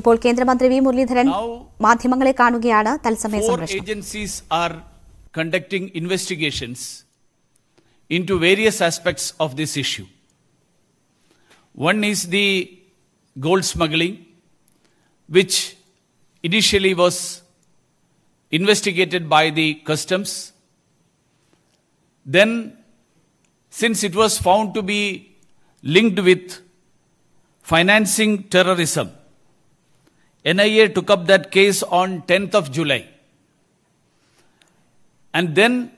ഇപ്പോൾ കേന്ദ്രമന്ത്രി വി മുരളീധരൻ മാധ്യമങ്ങളെ കാണുകയാണ് തത്സമയ agencies are conducting investigations into various aspects of this issue one is the gold smuggling which initially was investigated by the customs. Then, since it was found to be linked with financing terrorism, NIA took up that case on 10th of July. And then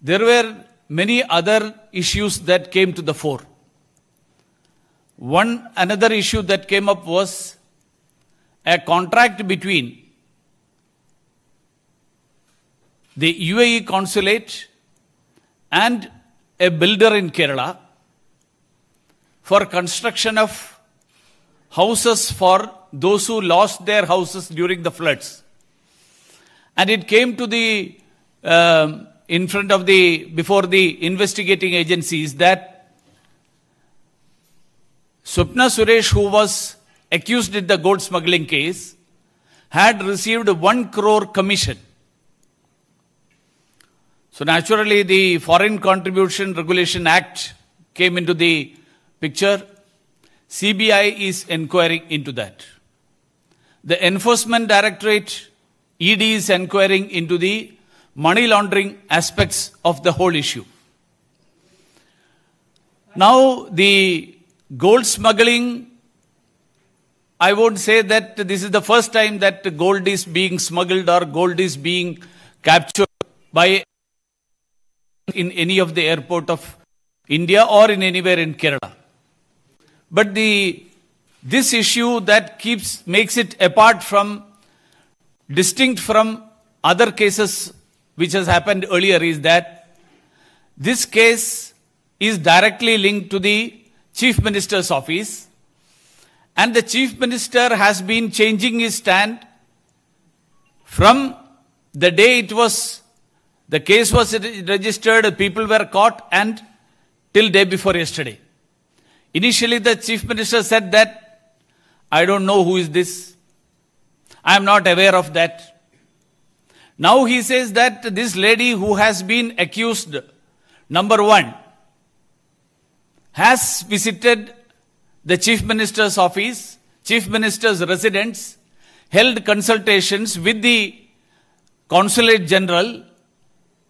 there were many other issues that came to the fore. One another issue that came up was a contract between the UAE consulate and a builder in Kerala for construction of houses for those who lost their houses during the floods. And it came to the, um, in front of the, before the investigating agencies that Swapna Suresh, who was accused in the gold smuggling case, had received one crore commission. So naturally, the Foreign Contribution Regulation Act came into the picture. CBI is inquiring into that. The Enforcement Directorate, ED is inquiring into the money laundering aspects of the whole issue. Now, the gold smuggling, I won't say that this is the first time that gold is being smuggled or gold is being captured by in any of the airport of India or in anywhere in Kerala. But the this issue that keeps makes it apart from distinct from other cases which has happened earlier is that this case is directly linked to the chief minister's office and the chief minister has been changing his stand from the day it was the case was registered people were caught and till day before yesterday initially the chief minister said that I don't know who is this. I am not aware of that. Now he says that this lady who has been accused, number one, has visited the chief minister's office, chief minister's residence, held consultations with the consulate general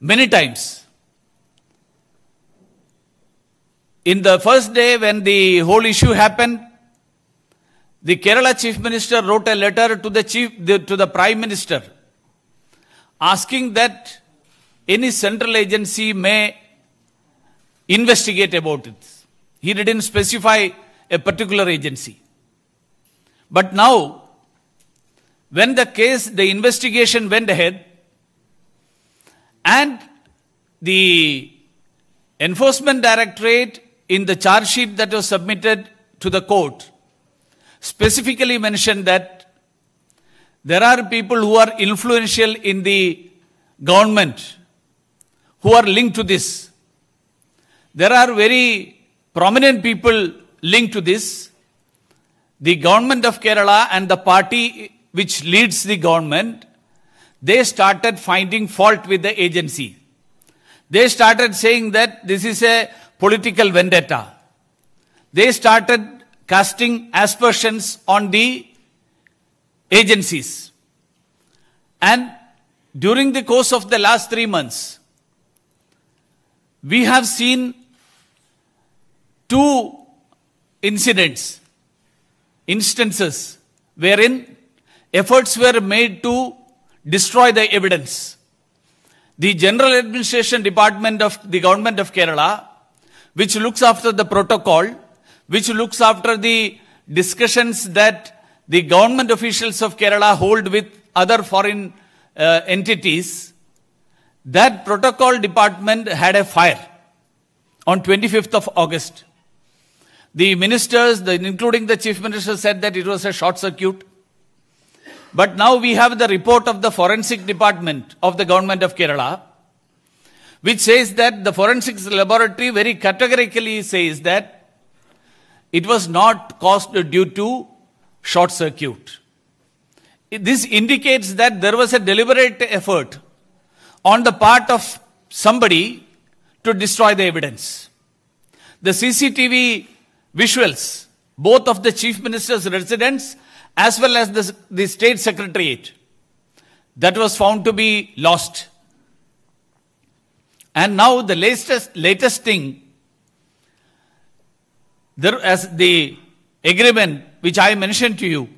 many times. In the first day when the whole issue happened, the Kerala Chief Minister wrote a letter to the Chief the, to the Prime Minister asking that any central agency may investigate about it. He didn't specify a particular agency. But now, when the case, the investigation went ahead, and the enforcement directorate in the charge sheet that was submitted to the court specifically mentioned that there are people who are influential in the government who are linked to this. There are very prominent people linked to this. The government of Kerala and the party which leads the government, they started finding fault with the agency. They started saying that this is a political vendetta. They started casting aspersions on the agencies. And during the course of the last three months, we have seen two incidents, instances wherein efforts were made to destroy the evidence. The General Administration Department of the Government of Kerala, which looks after the protocol, which looks after the discussions that the government officials of Kerala hold with other foreign uh, entities, that protocol department had a fire on 25th of August. The ministers, the, including the chief minister, said that it was a short circuit. But now we have the report of the forensic department of the government of Kerala, which says that the forensics laboratory very categorically says that it was not caused due to short circuit. This indicates that there was a deliberate effort on the part of somebody to destroy the evidence. The CCTV visuals, both of the chief minister's residence as well as the, the state secretariat, that was found to be lost. And now the latest, latest thing there, as the agreement which I mentioned to you,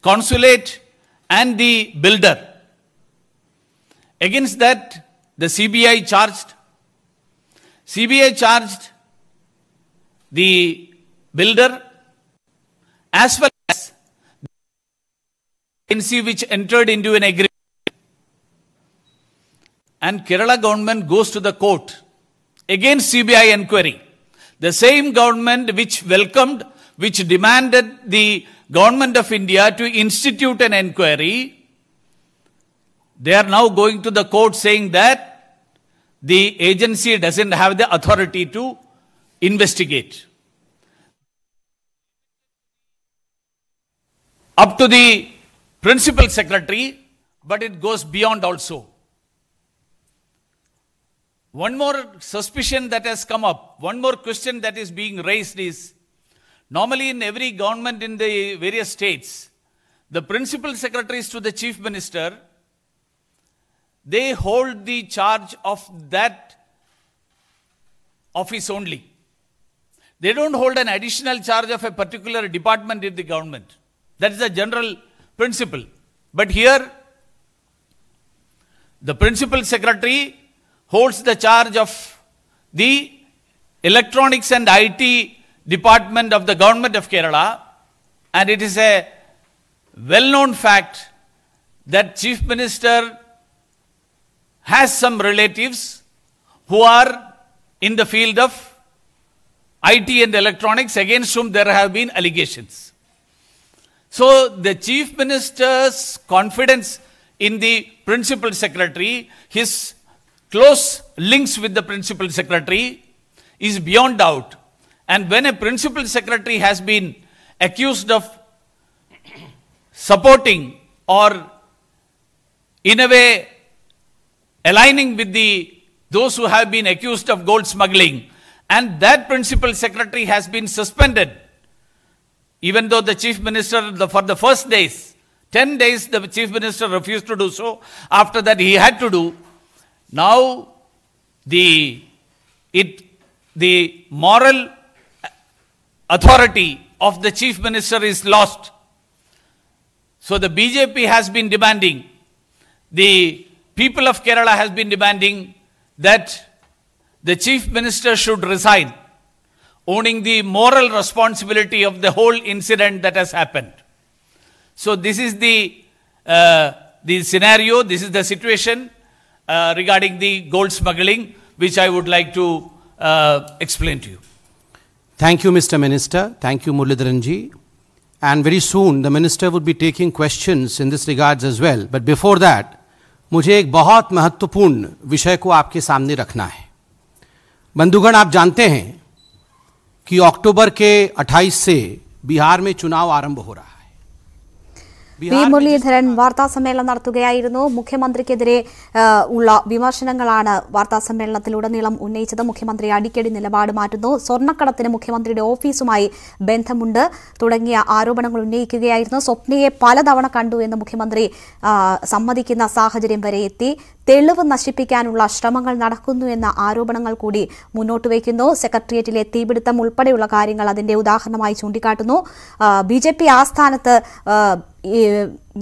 consulate and the builder. Against that, the CBI charged. CBI charged the builder as well as the agency which entered into an agreement. And Kerala government goes to the court against CBI inquiry. The same government which welcomed, which demanded the government of India to institute an inquiry, they are now going to the court saying that the agency doesn't have the authority to investigate. Up to the principal secretary, but it goes beyond also. One more suspicion that has come up, one more question that is being raised is normally in every government in the various states, the principal secretaries to the chief minister, they hold the charge of that office only. They don't hold an additional charge of a particular department in the government. That is a general principle. But here, the principal secretary holds the charge of the electronics and IT department of the government of Kerala. And it is a well known fact that Chief Minister has some relatives who are in the field of IT and electronics against whom there have been allegations. So the chief minister's confidence in the principal secretary, his close links with the principal secretary is beyond doubt. And when a principal secretary has been accused of supporting or in a way aligning with the those who have been accused of gold smuggling and that principal secretary has been suspended even though the chief minister the, for the first days 10 days the chief minister refused to do so after that he had to do now, the, it, the moral authority of the chief minister is lost. So the BJP has been demanding, the people of Kerala has been demanding that the chief minister should resign, owning the moral responsibility of the whole incident that has happened. So this is the, uh, the scenario, this is the situation. regarding the gold smuggling, which I would like to uh, explain to you. Thank you, Mr. Minister. Thank you, Muralidharanji. And very soon, the minister would be taking questions in this regards as well. But before that, मुझे एक बहुत महत्वपूर्ण विषय को आपके सामने रखना है बंधुगण आप जानते हैं कि अक्टूबर के 28 से बिहार में चुनाव आरंभ हो रहा है വി മുരളീധരൻ വാർത്താസമ്മേളനം നടത്തുകയായിരുന്നു മുഖ്യമന്ത്രിക്കെതിരെ ഉള്ള വിമർശനങ്ങളാണ് വാർത്താസമ്മേളനത്തിലുടനീളം ഉന്നയിച്ചത് മുഖ്യമന്ത്രി അടിക്കടി നിലപാട് മാറ്റുന്നു സ്വർണ്ണക്കടത്തിന് മുഖ്യമന്ത്രിയുടെ ഓഫീസുമായി ബന്ധമുണ്ട് തുടങ്ങിയ ആരോപണങ്ങൾ ഉന്നയിക്കുകയായിരുന്നു സ്വപ്നയെ പലതവണ കണ്ടു എന്ന് മുഖ്യമന്ത്രി സമ്മതിക്കുന്ന സാഹചര്യം വരെ എത്തി തെളിവ് നശിപ്പിക്കാനുള്ള ശ്രമങ്ങൾ നടക്കുന്നു എന്ന ആരോപണങ്ങൾ കൂടി മുന്നോട്ട് വയ്ക്കുന്നു സെക്രട്ടേറിയറ്റിലെ തീപിടുത്തം ഉൾപ്പെടെയുള്ള കാര്യങ്ങൾ അതിന്റെ ഉദാഹരണമായി ചൂണ്ടിക്കാട്ടുന്നു ബി ജെ പി ആസ്ഥാനത്ത്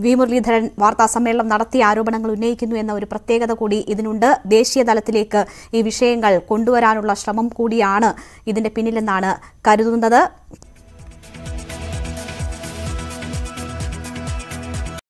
വി മുരളീധരൻ വാർത്താസമ്മേളനം സമ്മേളനം നടത്തിയ ആരോപണങ്ങൾ ഉന്നയിക്കുന്നു എന്ന ഒരു പ്രത്യേകത കൂടി ഇതിനുണ്ട് ദേശീയ തലത്തിലേക്ക് ഈ വിഷയങ്ങൾ കൊണ്ടുവരാനുള്ള ശ്രമം കൂടിയാണ് ഇതിന്റെ പിന്നിലെന്നാണ് കരുതുന്നത്